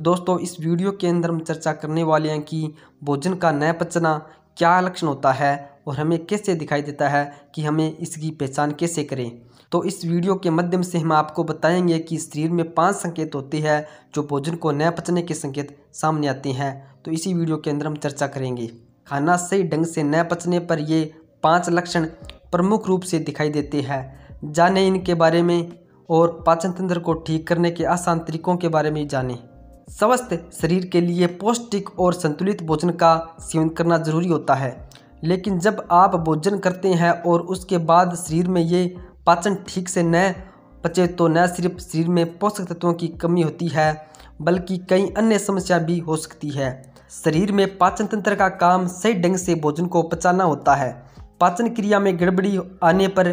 दोस्तों इस वीडियो के अंदर हम चर्चा करने वाले हैं कि भोजन का नया पचना क्या लक्षण होता है और हमें कैसे दिखाई देता है कि हमें इसकी पहचान कैसे करें तो इस वीडियो के माध्यम से हम आपको बताएंगे कि शरीर में पांच संकेत होते हैं जो भोजन को नया पचने के संकेत सामने आते हैं तो इसी वीडियो के अंदर हम चर्चा करेंगे खाना सही ढंग से न पचने पर ये पाँच लक्षण प्रमुख रूप से दिखाई देते हैं जाने इनके बारे में और पाचन तंत्र को ठीक करने के आसान तरीकों के बारे में जाने स्वस्थ शरीर के लिए पौष्टिक और संतुलित भोजन का सेवन करना जरूरी होता है लेकिन जब आप भोजन करते हैं और उसके बाद शरीर में ये पाचन ठीक से न पचे तो न सिर्फ शरीर में पोषक तत्वों की कमी होती है बल्कि कई अन्य समस्या भी हो सकती है शरीर में पाचन तंत्र का काम सही ढंग से भोजन को पचाना होता है पाचन क्रिया में गड़बड़ी आने पर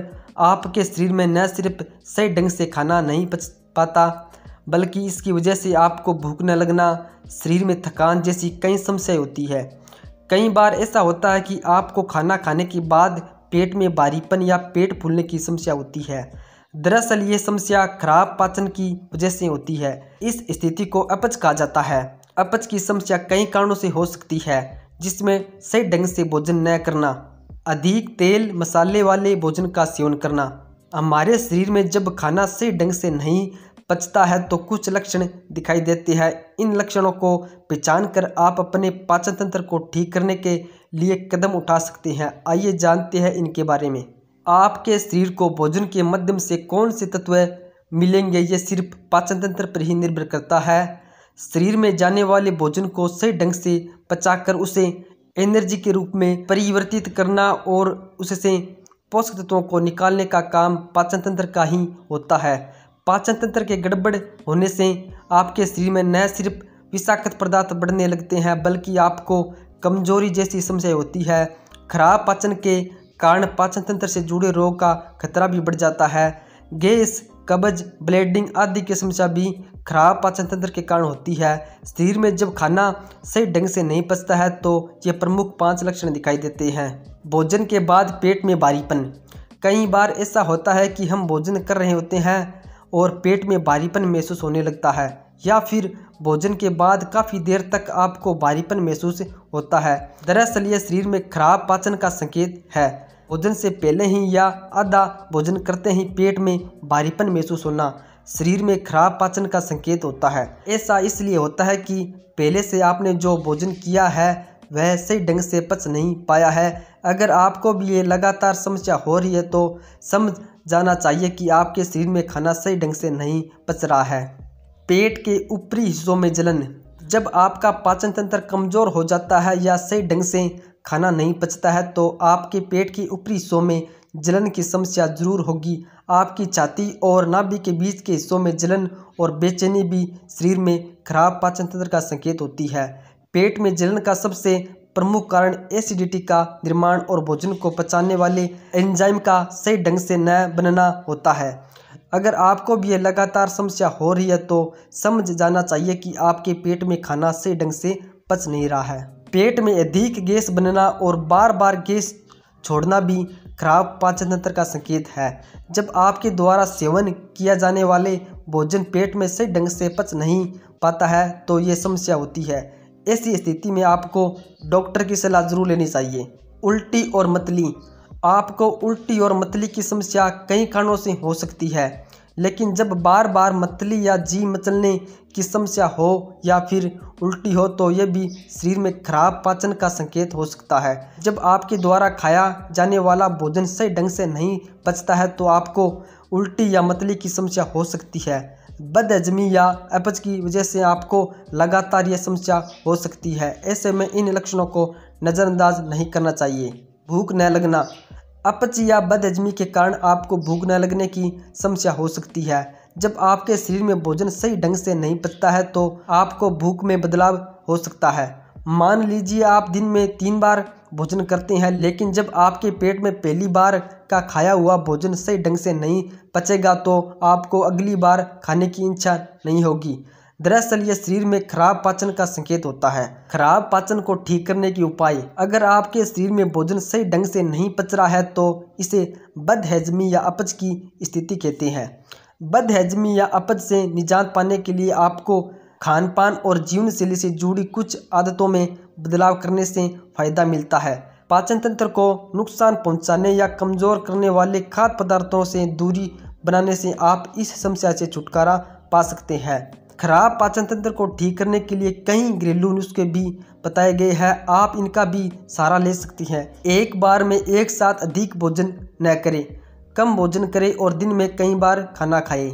आपके शरीर में न सिर्फ सही ढंग से खाना नहीं पच पाता बल्कि इसकी वजह से आपको भूख न लगना शरीर में थकान जैसी कई समस्याएं होती है कई बार ऐसा होता है कि आपको खाना खाने के बाद पेट में भारीपन या पेट फूलने की समस्या होती है दरअसल ये समस्या खराब पाचन की वजह से होती है इस स्थिति को अपच कहा जाता है अपच की समस्या कई कारणों से हो सकती है जिसमें सही ढंग से भोजन न करना अधिक तेल मसाले वाले भोजन का सेवन करना हमारे शरीर में जब खाना सही ढंग से नहीं पचता है तो कुछ लक्षण दिखाई देते हैं इन लक्षणों को पहचान कर आप अपने पाचन तंत्र को ठीक करने के लिए कदम उठा सकते हैं आइए जानते हैं इनके बारे में आपके शरीर को भोजन के माध्यम से कौन से तत्व मिलेंगे ये सिर्फ पाचन तंत्र पर ही निर्भर करता है शरीर में जाने वाले भोजन को सही ढंग से पचाकर उसे एनर्जी के रूप में परिवर्तित करना और उससे पोषक तत्वों को निकालने का काम पाचन तंत्र का ही होता है पाचन तंत्र के गड़बड़ होने से आपके शरीर में न सिर्फ विषाक्त पदार्थ बढ़ने लगते हैं बल्कि आपको कमजोरी जैसी समस्या होती है खराब पाचन के कारण पाचन तंत्र से जुड़े रोग का खतरा भी बढ़ जाता है गैस कब्ज ब्लेडिंग आदि की समस्या भी खराब पाचन तंत्र के कारण होती है शरीर में जब खाना सही ढंग से नहीं पचता है तो ये प्रमुख पांच लक्षण दिखाई देते हैं भोजन के बाद पेट में भारीपन कई बार ऐसा होता है कि हम भोजन कर रहे होते हैं और पेट में भारीपन महसूस होने लगता है या फिर भोजन के बाद काफ़ी देर तक आपको भारीपन महसूस होता है दरअसल यह शरीर में खराब पाचन का संकेत है भोजन से पहले ही या आधा भोजन करते ही पेट में भारीपन महसूस होना शरीर में खराब पाचन का संकेत होता है ऐसा इसलिए होता है कि पहले से आपने जो भोजन किया है वह सही ढंग से पच नहीं पाया है अगर आपको भी ये लगातार समस्या हो रही है तो समझ जाना चाहिए कि आपके शरीर में खाना सही ढंग से नहीं पच रहा है पेट के ऊपरी हिस्सों में जलन जब आपका पाचन तंत्र कमज़ोर हो जाता है या सही ढंग से खाना नहीं पचता है तो आपके पेट के ऊपरी हिस्सों में जलन की समस्या जरूर होगी आपकी छाती और नाभि के बीच के हिस्सों में जलन और बेचैनी भी शरीर में खराब पाचन तंत्र का संकेत होती है पेट में जलन का सबसे प्रमुख कारण एसिडिटी का निर्माण और भोजन को पचाने वाले एंजाइम का सही ढंग से न बनना होता है अगर आपको भी यह लगातार समस्या हो रही है तो समझ जाना चाहिए कि आपके पेट में खाना सही ढंग से पच नहीं रहा है पेट में अधिक गैस बनना और बार बार गैस छोड़ना भी खराब पाचन तंत्र का संकेत है जब आपके द्वारा सेवन किया जाने वाले भोजन पेट में सही ढंग से पच नहीं पाता है तो ये समस्या होती है ऐसी स्थिति में आपको डॉक्टर की सलाह ज़रूर लेनी चाहिए उल्टी और मतली आपको उल्टी और मतली की समस्या कई कारणों से हो सकती है लेकिन जब बार बार मतली या जी मचलने की समस्या हो या फिर उल्टी हो तो यह भी शरीर में खराब पाचन का संकेत हो सकता है जब आपके द्वारा खाया जाने वाला भोजन सही ढंग से नहीं पचता है तो आपको उल्टी या मतली की समस्या हो सकती है बदहजमी या अपज की वजह से आपको लगातार यह समस्या हो सकती है ऐसे में इन लक्षणों को नज़रअंदाज नहीं करना चाहिए भूख न लगना अपच या बदहजमी के कारण आपको भूख न लगने की समस्या हो सकती है जब आपके शरीर में भोजन सही ढंग से नहीं पचता है तो आपको भूख में बदलाव हो सकता है मान लीजिए आप दिन में तीन बार भोजन करते हैं लेकिन जब आपके पेट में पहली बार का खाया हुआ भोजन सही ढंग से नहीं पचेगा तो आपको अगली बार खाने की इच्छा नहीं होगी दरअसल यह शरीर में खराब पाचन का संकेत होता है खराब पाचन को ठीक करने के उपाय अगर आपके शरीर में भोजन सही ढंग से नहीं पच रहा है तो इसे बदहजमी या अपच की स्थिति कहते हैं बदहजमी या अपच से निजात पाने के लिए आपको खान पान और जीवन शैली से जुड़ी कुछ आदतों में बदलाव करने से फायदा मिलता है पाचन तंत्र को नुकसान पहुंचाने या कमज़ोर करने वाले खाद्य पदार्थों से दूरी बनाने से आप इस समस्या से छुटकारा पा सकते हैं खराब पाचन तंत्र को ठीक करने के लिए कई घरेलू नुस्खे भी बताए गए हैं आप इनका भी सहारा ले सकती हैं एक बार में एक साथ अधिक भोजन न करें कम भोजन करें और दिन में कई बार खाना खाएं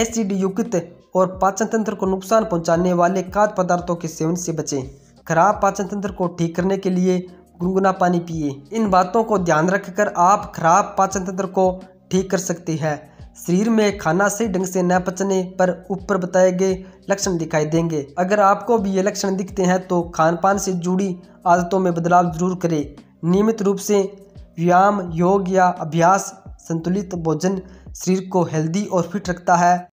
एसिड युक्त और पाचन तंत्र को नुकसान पहुंचाने वाले खाद्य पदार्थों के सेवन से बचें खराब पाचन तंत्र को ठीक करने के लिए गुनगुना पानी पिए इन बातों को ध्यान रखकर आप खराब पाचन तंत्र को ठीक कर सकते हैं शरीर में खाना सही ढंग से न पचने पर ऊपर बताए गए लक्षण दिखाई देंगे अगर आपको भी ये लक्षण दिखते हैं तो खान पान से जुड़ी आदतों में बदलाव जरूर करें नियमित रूप से व्यायाम योग या अभ्यास संतुलित भोजन शरीर को हेल्दी और फिट रखता है